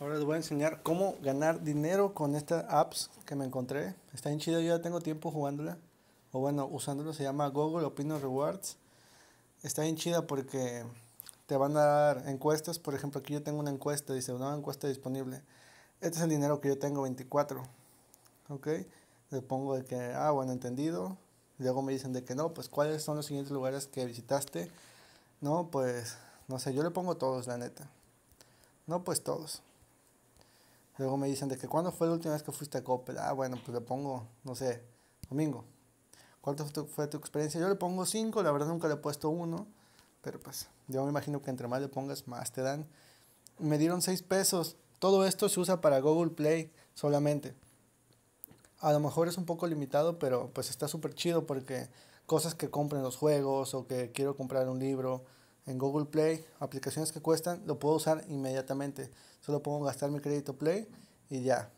Ahora les voy a enseñar cómo ganar dinero con estas apps que me encontré. Está bien chido, yo ya tengo tiempo jugándola. O bueno, usándola. Se llama Google Opinion Rewards. Está bien chida porque te van a dar encuestas. Por ejemplo, aquí yo tengo una encuesta. Dice, una encuesta disponible. Este es el dinero que yo tengo, 24. ¿Ok? Le pongo de que, ah, bueno, entendido. Luego me dicen de que no, pues cuáles son los siguientes lugares que visitaste. No, pues, no sé, yo le pongo todos, la neta. No, pues todos. Luego me dicen de que cuándo fue la última vez que fuiste a Coppel. Ah, bueno, pues le pongo, no sé, domingo. ¿Cuánto fue tu, experiencia? Yo le pongo cinco, la verdad nunca le he puesto uno, pero pues yo me imagino que entre más le pongas, más te dan. Me dieron seis pesos. Todo esto se usa para Google Play solamente. A lo mejor es un poco limitado, pero pues está súper chido porque cosas que compren los juegos o que quiero comprar un libro en Google Play, aplicaciones que cuestan, lo puedo usar inmediatamente. Solo puedo gastar mi crédito Play y ya.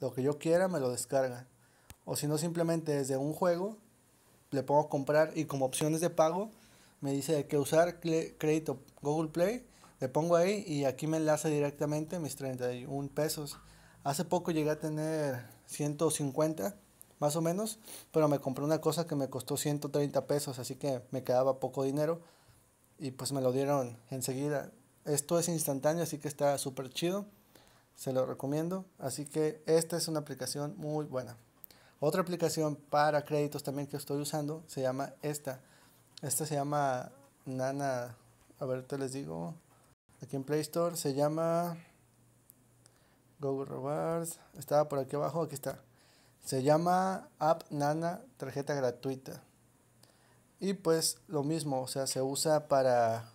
Lo que yo quiera me lo descarga. O si no, simplemente desde un juego le pongo comprar y como opciones de pago me dice que usar crédito Google Play. Le pongo ahí y aquí me enlaza directamente mis 31 pesos. Hace poco llegué a tener 150 más o menos, pero me compré una cosa que me costó 130 pesos, así que me quedaba poco dinero y pues me lo dieron enseguida. Esto es instantáneo, así que está súper chido. Se lo recomiendo. Así que esta es una aplicación muy buena. Otra aplicación para créditos también que estoy usando se llama esta. Esta se llama Nana. A ver, te les digo. Aquí en Play Store se llama Google Rewards. Estaba por aquí abajo, aquí está. Se llama App Nana, tarjeta gratuita. Y pues lo mismo, o sea, se usa para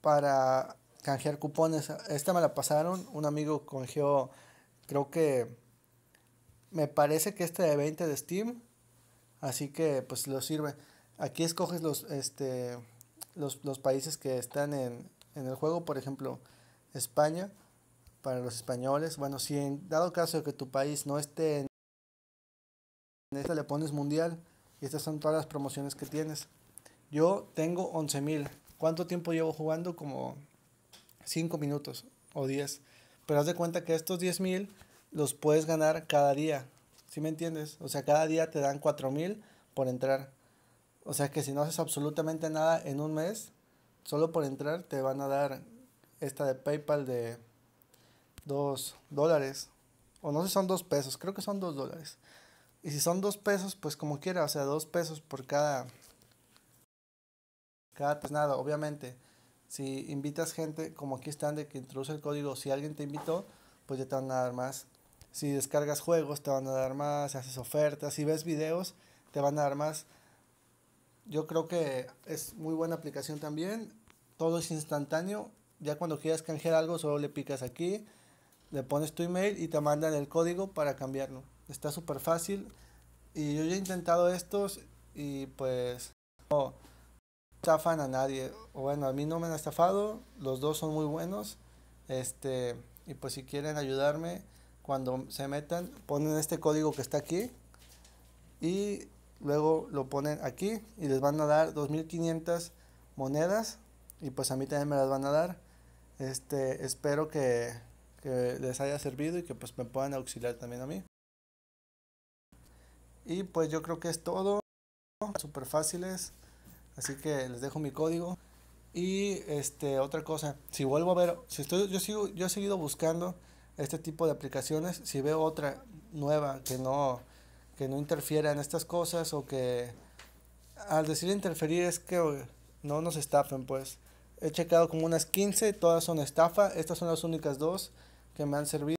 para canjear cupones. Esta me la pasaron, un amigo congeó creo que me parece que este de 20 de Steam, así que pues lo sirve. Aquí escoges los este los, países que están en, en el juego, por ejemplo, España para los españoles. Bueno, si en dado caso de que tu país no esté en en esta le pones mundial y estas son todas las promociones que tienes. Yo tengo 11.000. ¿Cuánto tiempo llevo jugando? Como 5 minutos o 10. Pero haz de cuenta que estos 10.000 los puedes ganar cada día. ¿Sí me entiendes? O sea, cada día te dan 4.000 por entrar. O sea que si no haces absolutamente nada en un mes, solo por entrar te van a dar esta de PayPal de 2 dólares. O no sé son 2 pesos, creo que son 2 dólares. Y si son dos pesos, pues como quiera, o sea, dos pesos por cada, cada pues nada, obviamente. Si invitas gente, como aquí están, de que introduce el código, si alguien te invitó, pues ya te van a dar más. Si descargas juegos, te van a dar más. Si haces ofertas, si ves videos, te van a dar más. Yo creo que es muy buena aplicación también. Todo es instantáneo. Ya cuando quieras canjear algo, solo le picas aquí, le pones tu email y te mandan el código para cambiarlo está súper fácil. Y yo ya he intentado estos y pues no estafan a nadie. Bueno, a mí no me han estafado, los dos son muy buenos. Este, y pues si quieren ayudarme, cuando se metan, ponen este código que está aquí y luego lo ponen aquí y les van a dar 2500 monedas y pues a mí también me las van a dar. Este, espero que, que les haya servido y que pues me puedan auxiliar también a mí. Y pues yo creo que es todo. Súper fáciles. Así que les dejo mi código. Y este, otra cosa, si vuelvo a ver, si estoy, yo, sigo, yo he seguido buscando este tipo de aplicaciones, si veo otra nueva que no, que no interfiera en estas cosas o que al decir interferir es que no nos estafen, pues he checado como unas 15, todas son estafa, estas son las únicas dos que me han servido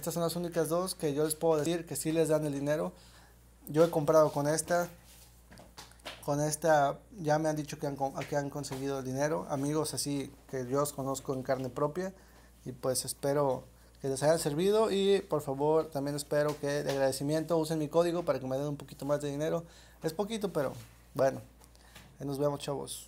estas son las únicas dos que yo les puedo decir que sí les dan el dinero. Yo he comprado con esta. Con esta ya me han dicho que han, que han conseguido el dinero. Amigos así que yo os conozco en carne propia. Y pues espero que les hayan servido. Y por favor también espero que de agradecimiento usen mi código para que me den un poquito más de dinero. Es poquito, pero bueno. Nos vemos chavos.